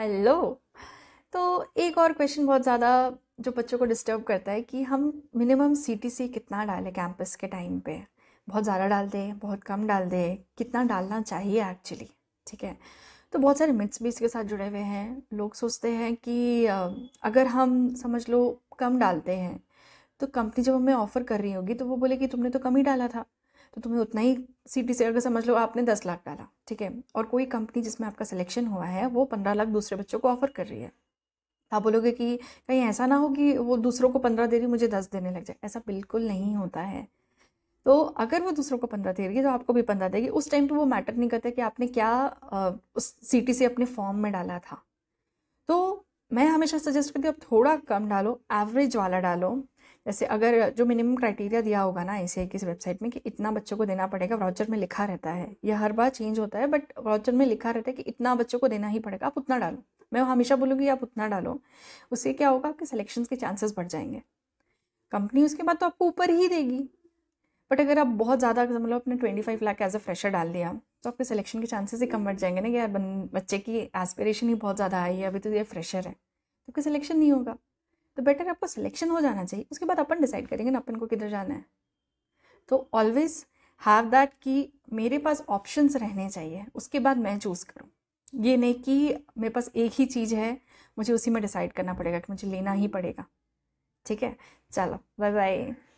hello तो एक और क्वेश्चन बहुत ज़्यादा जो बच्चों को डिस्टर्ब करता है कि हम मिनिमम सीटीसी कितना डालें कैंपस के टाइम पे बहुत ज़्यादा डाल दें बहुत कम डाल दें कितना डालना चाहिए एक्चुअली ठीक है तो बहुत सारे मिथ्स भी इसके साथ जुड़े हुए हैं लोग सोचते हैं कि अगर हम समझ लो कम डालते हैं तो कंपनी जब हमें ऑफ़र कर रही होगी तो वो बोले कि तुमने तो कम ही डाला था तो तुम्हें उतना ही सी टी सी अगर समझ लो आपने दस लाख डाला ठीक है और कोई कंपनी जिसमें आपका सिलेक्शन हुआ है वो पंद्रह लाख दूसरे बच्चों को ऑफर कर रही है आप बोलोगे कि कहीं ऐसा ना हो कि वो दूसरों को पंद्रह दे रही मुझे दस देने लग जाए ऐसा बिल्कुल नहीं होता है तो अगर वो दूसरों को पंद्रह दे रही है तो आपको भी पंद्रह देगी उस टाइम पे वो मैटर नहीं करता कि आपने क्या उस सी टी सी अपने फॉर्म में डाला था तो मैं हमेशा सजेस्ट करती हूँ आप थोड़ा कम डालो एवरेज वाला डालो जैसे अगर जो मिनिमम क्राइटेरिया दिया होगा ना ऐसे किसी वेबसाइट में कि इतना बच्चों को देना पड़ेगा वाउचर में लिखा रहता है यह हर बार चेंज होता है बट वाउचर में लिखा रहता है कि इतना बच्चों को देना ही पड़ेगा आप उतना डालो मैं हमेशा बोलूँगी आप उतना डालो उससे क्या होगा आपके सिलेक्शन के चांसेस बढ़ जाएंगे कंपनी उसके बाद तो आपको ऊपर ही देगी बट अगर आप बहुत ज़्यादा मतलब अपने twenty five lakh as a fresher डाल दिया तो आपके सिलेक्शन के चांसेस ही कम बढ़ जाएंगे ना कि यार बच्चे की एस्पिरेशन ही बहुत ज़्यादा आई है अभी तो ये फ्रेशर है तो आपके सिलेक्शन नहीं होगा तो बेटर आपको सिलेक्शन हो जाना चाहिए उसके बाद अपन डिसाइड करेंगे ना अपन को किधर जाना है तो ऑलवेज हैव दैट कि मेरे पास ऑप्शंस रहने चाहिए उसके बाद मैं चूज़ करूँ ये नहीं कि मेरे पास एक ही चीज़ है मुझे उसी में डिसाइड करना पड़ेगा कि मुझे लेना ही पड़ेगा ठीक है चलो बाय बाय